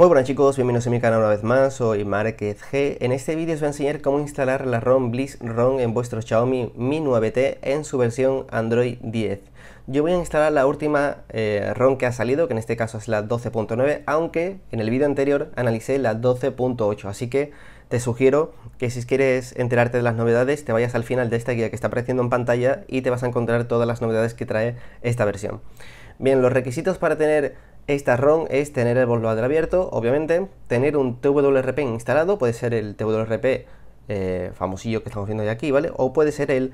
Muy buenas chicos, bienvenidos a mi canal una vez más, soy Márquez G. En este vídeo os voy a enseñar cómo instalar la ROM Bliss ROM en vuestro Xiaomi Mi 9T en su versión Android 10. Yo voy a instalar la última eh, ROM que ha salido, que en este caso es la 12.9, aunque en el vídeo anterior analicé la 12.8, así que te sugiero que si quieres enterarte de las novedades te vayas al final de esta guía que está apareciendo en pantalla y te vas a encontrar todas las novedades que trae esta versión. Bien, los requisitos para tener esta ROM es tener el bootloader abierto, obviamente, tener un TWRP instalado, puede ser el TWRP eh, famosillo que estamos viendo ya aquí, ¿vale? O puede ser el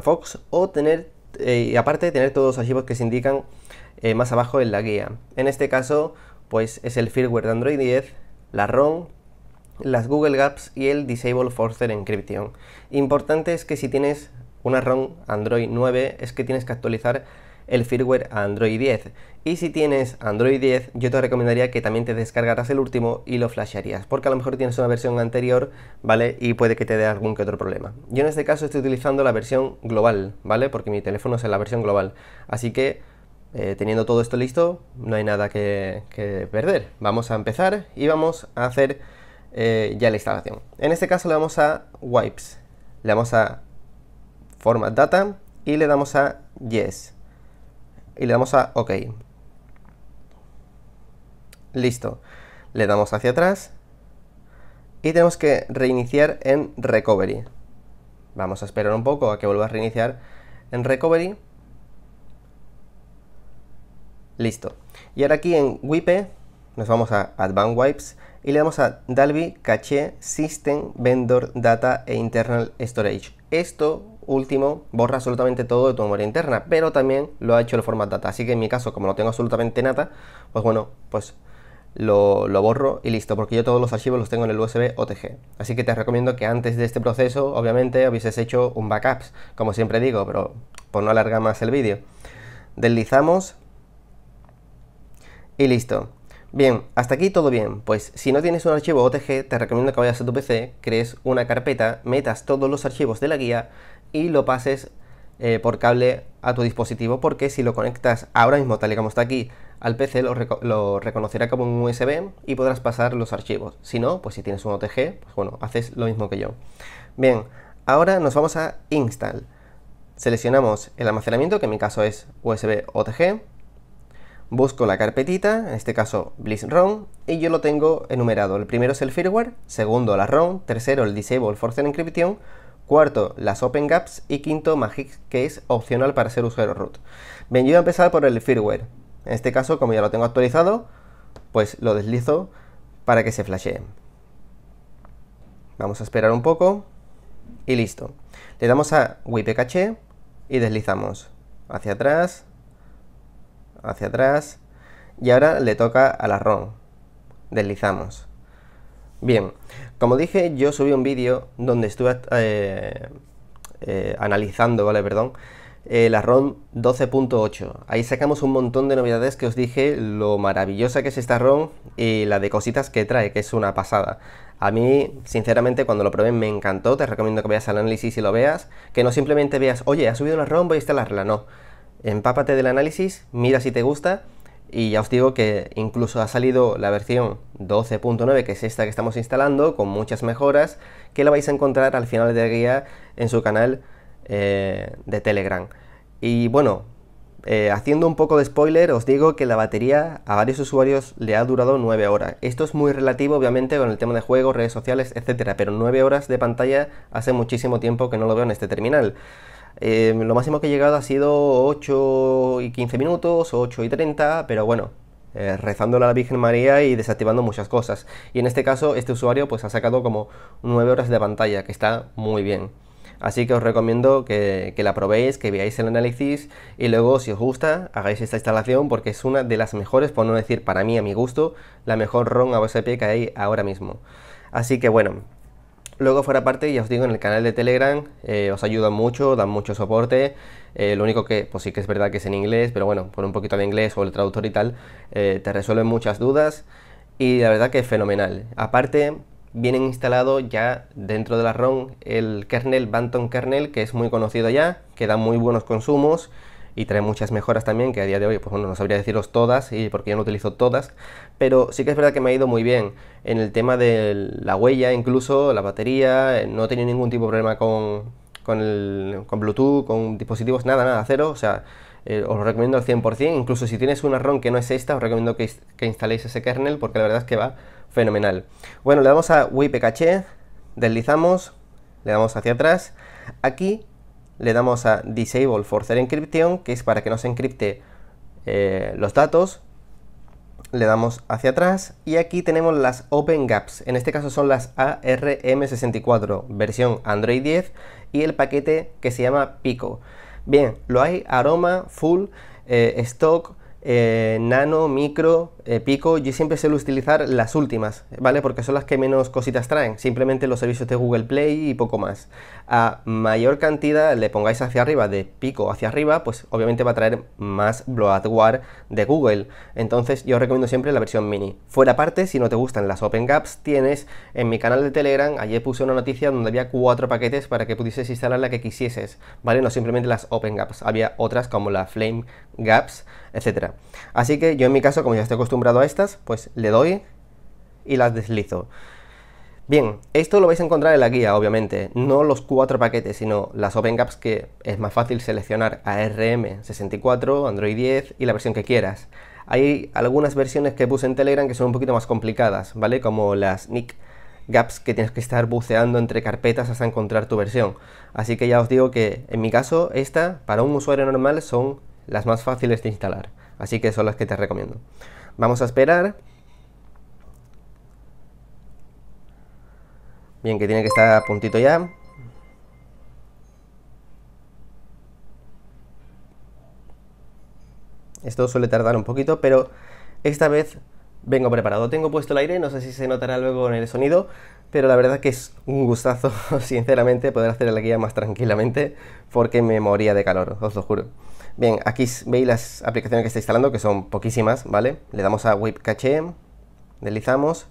Fox, o tener, eh, y aparte, tener todos los archivos que se indican eh, más abajo en la guía. En este caso, pues es el firmware de Android 10, la ROM, las Google Gaps y el Disable Forcer Encryption. Importante es que si tienes una ROM Android 9 es que tienes que actualizar el firmware Android 10. Y si tienes Android 10, yo te recomendaría que también te descargaras el último y lo flashearías, porque a lo mejor tienes una versión anterior, ¿vale? Y puede que te dé algún que otro problema. Yo en este caso estoy utilizando la versión global, ¿vale? Porque mi teléfono es en la versión global. Así que, eh, teniendo todo esto listo, no hay nada que, perder. Vamos a empezar y vamos a hacer eh, ya la instalación. En este caso le vamos a Wipes, le vamos a Format Data y le damos a Yes y le damos a OK. Listo. Le damos hacia atrás y tenemos que reiniciar en Recovery. Vamos a esperar un poco a que vuelva a reiniciar en Recovery. Listo. Y ahora aquí en Wipe nos vamos a Advanced Wipes y le damos a Dalby Cache System Vendor Data e Internal Storage. Esto último borra absolutamente todo de tu memoria interna, pero también lo ha hecho el format data. Así que en mi caso, como no tengo absolutamente nada, pues bueno, pues lo, lo, borro y listo, porque yo todos los archivos los tengo en el USB OTG. Así que te recomiendo que antes de este proceso, obviamente, hubieses hecho un backups, como siempre digo, pero por no alargar más el vídeo. Deslizamos y listo. Bien, hasta aquí todo bien. Pues si no tienes un archivo OTG, te recomiendo que vayas a tu PC, crees una carpeta, metas todos los archivos de la guía y lo pases eh, por cable a tu dispositivo porque si lo conectas ahora mismo tal y como está aquí al PC lo, lo, reconocerá como un USB y podrás pasar los archivos. Si no, pues si tienes un OTG, pues bueno, haces lo mismo que yo. Bien, ahora nos vamos a install. Seleccionamos el almacenamiento, que en mi caso es USB OTG busco la carpetita, en este caso Bliss ROM, y yo lo tengo enumerado. El primero es el firmware, segundo la ROM, tercero el Disable force Encryption, cuarto las Open Gaps y quinto Magic, que es opcional para ser usuario root. Bien, yo voy a empezar por el firmware. En este caso, como ya lo tengo actualizado, pues lo deslizo para que se flashee. Vamos a esperar un poco y listo. Le damos a wipe Cache y deslizamos hacia atrás, hacia atrás. Y ahora le toca a la ROM. Deslizamos. Bien, como dije, yo subí un vídeo donde estuve eh, eh, analizando, ¿vale? Perdón. la ROM 12.8. Ahí sacamos un montón de novedades que os dije, lo maravillosa que es esta ROM y la de cositas que trae, que es una pasada. A mí, sinceramente, cuando lo probé me encantó, te recomiendo que veas el análisis y lo veas, que no simplemente veas, oye, ha subido una ROM, voy a instalarla, no empápate del análisis, mira si te gusta y ya os digo que incluso ha salido la versión 12.9, que es esta que estamos instalando, con muchas mejoras, que la vais a encontrar al final de la guía en su canal eh, de Telegram. Y bueno, eh, haciendo un poco de spoiler, os digo que la batería a varios usuarios le ha durado 9 horas. Esto es muy relativo, obviamente, con el tema de juegos, redes sociales, etcétera, pero 9 horas de pantalla hace muchísimo tiempo que no lo veo en este terminal. Em, lo máximo que he llegado ha sido 8 y 15 minutos, 8 y 30, pero bueno, eh, rezando a la Virgen María y desactivando muchas cosas. Y en este caso, este usuario pues ha sacado como 9 horas de pantalla, que está muy bien. Así que os recomiendo que, la probéis, que veáis el análisis y luego si os gusta hagáis esta instalación porque es una de las mejores, por no decir para mí a mi gusto, la mejor ROM OSP que hay ahora mismo. Así que bueno, Luego fuera parte, ya os digo, en el canal de Telegram eh, os ayudan mucho, dan mucho soporte. Eh, lo único que, pues sí que es verdad que es en inglés, pero bueno, por un poquito de inglés o el traductor y tal, eh, te resuelven muchas dudas y la verdad que es fenomenal. Aparte, vienen instalado ya dentro de la ROM el kernel Banton Kernel, que es muy conocido ya, que da muy buenos consumos y trae muchas mejoras también, que a día de hoy, pues bueno, no sabría deciros todas, y porque yo no utilizo todas, pero sí que es verdad que me ha ido muy bien en el tema de la huella, incluso la batería, eh, no he tenido ningún tipo de problema con, Bluetooth, con dispositivos, nada, nada, cero, o sea, eh, os lo recomiendo al 100%, incluso si tienes una ROM que no es esta, os recomiendo que, instaléis ese kernel, porque la verdad es que va fenomenal. Bueno, le damos a Wipe Caché, deslizamos, le damos hacia atrás, aquí le damos a Disable Forcer Encryption, que es para que no se encripte eh, los datos. Le damos hacia atrás y aquí tenemos las Open Gaps. En este caso son las ARM64, versión Android 10 y el paquete que se llama Pico. Bien, lo hay Aroma, Full, eh, Stock, eh, nano, micro, eh, pico, yo siempre suelo utilizar las últimas, ¿vale? Porque son las que menos cositas traen, simplemente los servicios de Google Play y poco más. A mayor cantidad le pongáis hacia arriba, de pico hacia arriba, pues obviamente va a traer más bloatware de Google. Entonces yo recomiendo siempre la versión mini. Fuera parte, si no te gustan las Open Gaps, tienes en mi canal de Telegram, ayer puse una noticia donde había cuatro paquetes para que pudieses instalar la que quisieses, ¿vale? No simplemente las Open Gaps, había otras como la Flame Gaps, etcétera. Así que yo en mi caso, como ya estoy acostumbrado a estas, pues le doy y las deslizo. Bien, esto lo vais a encontrar en la guía, obviamente, no los cuatro paquetes, sino las gaps que es más fácil seleccionar ARM64, Android 10 y la versión que quieras. Hay algunas versiones que puse en Telegram que son un poquito más complicadas, ¿vale? Como las Nick gaps que tienes que estar buceando entre carpetas hasta encontrar tu versión. Así que ya os digo que en mi caso esta, para un usuario normal, son las más fáciles de instalar. Así que son las que te recomiendo. Vamos a esperar. Bien, que tiene que estar a puntito ya. Esto suele tardar un poquito, pero esta vez vengo preparado. Tengo puesto el aire, no sé si se notará luego en el sonido, pero la verdad que es un gustazo, sinceramente, poder hacer la guía más tranquilamente, porque me moría de calor, os lo juro. Bien, aquí veis las aplicaciones que está instalando, que son poquísimas, ¿vale? Le damos a Web Cache, deslizamos.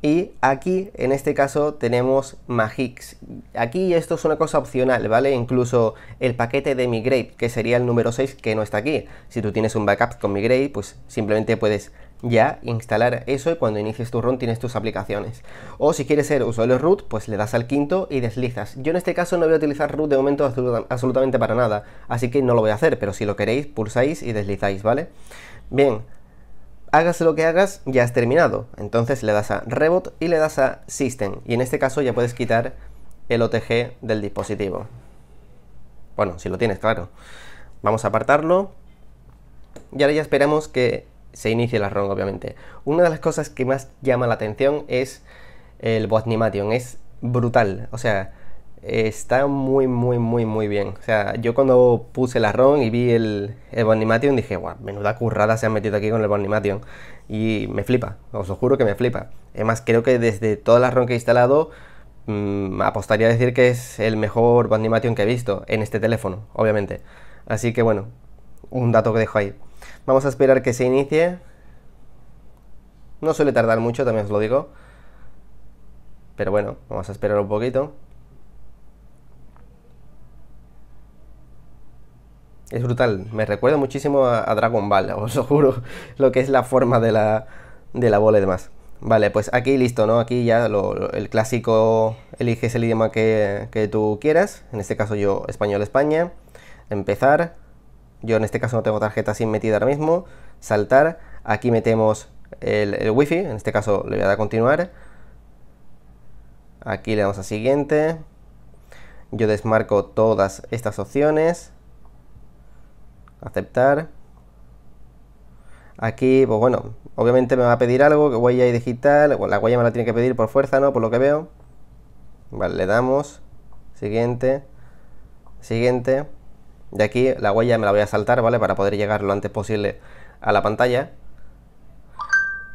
Y aquí, en este caso, tenemos Magix. Aquí esto es una cosa opcional, ¿vale? Incluso el paquete de Migrate, que sería el número 6, que no está aquí. Si tú tienes un backup con Migrate, pues simplemente puedes ya instalar eso y cuando inicies tu run tienes tus aplicaciones. O si quieres ser usuario root, pues le das al quinto y deslizas. Yo en este caso no voy a utilizar root de momento absolutamente para nada, así que no lo voy a hacer, pero si lo queréis pulsáis y deslizáis, ¿vale? Bien, hagas lo que hagas, ya has terminado. Entonces le das a reboot y le das a system. Y en este caso ya puedes quitar el OTG del dispositivo. Bueno, si lo tienes, claro. Vamos a apartarlo. Y ahora ya esperamos que se inicia la ROM, obviamente. Una de las cosas que más llama la atención es el Botnimation, es brutal, o sea, está muy, muy, muy, muy bien. O sea, yo cuando puse la ROM y vi el, Botnimation, dije, guau, menuda currada se han metido aquí con el Bonimation. Y me flipa, os lo juro que me flipa. más, creo que desde toda la ROM que he instalado, mm, apostaría a decir que es el mejor Botnimation que he visto en este teléfono, obviamente. Así que bueno, un dato que dejo ahí. Vamos a esperar que se inicie. No suele tardar mucho, también os lo digo. Pero bueno, vamos a esperar un poquito. Es brutal, me recuerda muchísimo a, Dragon Ball, os lo juro, lo que es la forma de la, bola y demás. Vale, pues aquí listo, ¿no? Aquí ya el clásico, eliges el idioma que, que tú quieras, en este caso yo español España, empezar, yo en este caso no tengo tarjeta sin metida ahora mismo. Saltar. Aquí metemos el, wifi. En este caso le voy a dar a continuar. Aquí le damos a siguiente. Yo desmarco todas estas opciones. Aceptar. Aquí, pues bueno, obviamente me va a pedir algo, que huella y digital. La huella me la tiene que pedir por fuerza, ¿no? Por lo que veo. Vale, le damos. Siguiente. Siguiente. De aquí la huella me la voy a saltar, ¿vale? Para poder llegar lo antes posible a la pantalla.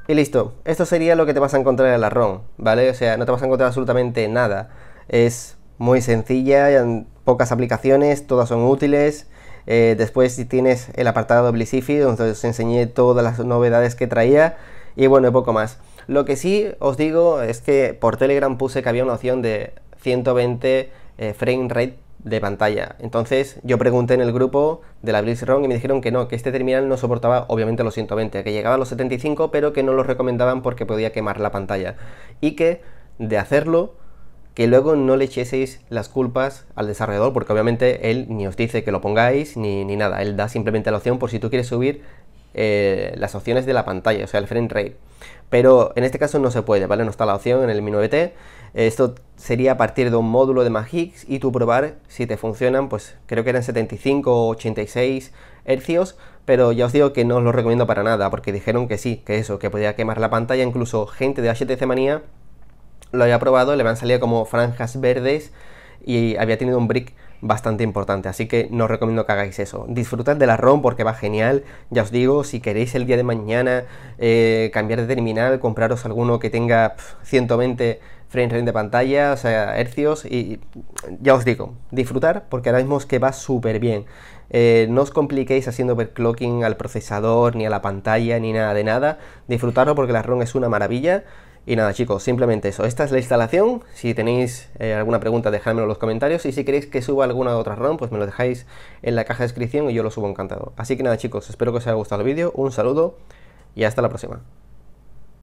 Y listo, esto sería lo que te vas a encontrar en la ROM, ¿vale? O sea, no te vas a encontrar absolutamente nada. Es muy sencilla, hay pocas aplicaciones, todas son útiles. Eh, después tienes el apartado de donde os enseñé todas las novedades que traía. Y bueno, poco más. Lo que sí os digo es que por Telegram puse que había una opción de 120 eh, frame rate de pantalla. Entonces yo pregunté en el grupo de la BlitzROM y me dijeron que no, que este terminal no soportaba obviamente los 120, que llegaba a los 75 pero que no los recomendaban porque podía quemar la pantalla y que de hacerlo que luego no le echeseis las culpas al desarrollador porque obviamente él ni os dice que lo pongáis ni, ni nada, él da simplemente la opción por si tú quieres subir eh, las opciones de la pantalla, o sea, el frame rate. Pero en este caso no se puede, ¿vale? No está la opción en el Mi 9T. Esto sería a partir de un módulo de Magix y tú probar si te funcionan, pues creo que eran 75 o 86 hercios, pero ya os digo que no os lo recomiendo para nada, porque dijeron que sí, que eso, que podía quemar la pantalla, incluso gente de HTC Manía lo había probado, le habían salido como franjas verdes y había tenido un brick bastante importante, así que no os recomiendo que hagáis eso. Disfrutad de la ROM porque va genial, ya os digo, si queréis el día de mañana eh, cambiar de terminal, compraros alguno que tenga 120 frames de pantalla, o sea, hercios, y ya os digo, disfrutar porque ahora mismo es que va súper bien. Eh, no os compliquéis haciendo overclocking al procesador, ni a la pantalla, ni nada de nada. Disfrutarlo porque la ROM es una maravilla. Y nada chicos, simplemente eso. Esta es la instalación. Si tenéis eh, alguna pregunta, dejadmelo en los comentarios. Y si queréis que suba alguna otra ROM, pues me lo dejáis en la caja de descripción y yo lo subo encantado. Así que nada chicos, espero que os haya gustado el vídeo. Un saludo y hasta la próxima.